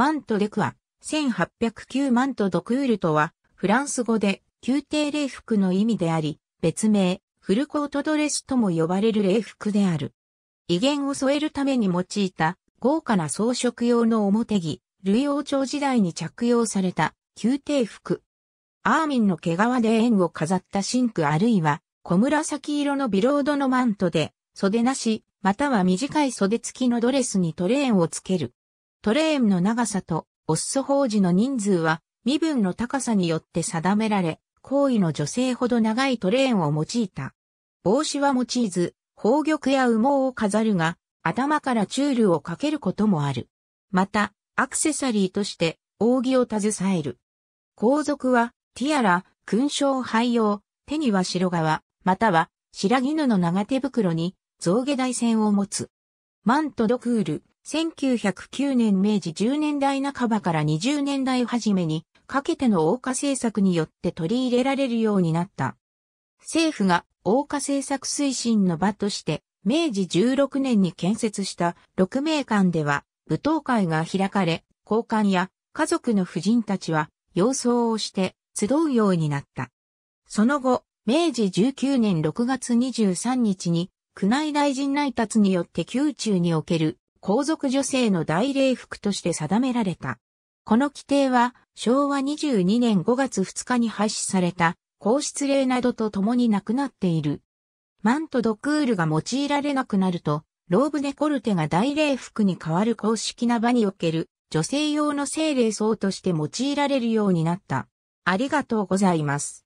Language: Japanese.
マント・デクア、1809マント・ドクールとは、フランス語で、宮廷礼服の意味であり、別名、フルコートドレスとも呼ばれる礼服である。威厳を添えるために用いた、豪華な装飾用の表着、ルイ王朝時代に着用された、宮廷服。アーミンの毛皮で円を飾ったシンクあるいは、小紫色のビロードのマントで、袖なし、または短い袖付きのドレスにトレーンをつける。トレーンの長さとオッソ法事の人数は身分の高さによって定められ、行為の女性ほど長いトレーンを用いた。帽子は用いず、宝玉や羽毛を飾るが、頭からチュールをかけることもある。また、アクセサリーとして扇を携える。皇族は、ティアラ、勲章廃用、手には白革、または白絹の長手袋に、象牙大線を持つ。マント・ド・クール、1909年明治10年代半ばから20年代初めにかけての王家政策によって取り入れられるようになった。政府が王家政策推進の場として明治16年に建設した六名館では舞踏会が開かれ、交換や家族の婦人たちは様相をして集うようになった。その後、明治19年6月23日に宮内大臣内達によって宮中における皇族女性の大礼服として定められた。この規定は昭和22年5月2日に廃止された皇室令などと共になくなっている。マントドクールが用いられなくなると、ローブデコルテが大礼服に代わる公式な場における女性用の精霊層として用いられるようになった。ありがとうございます。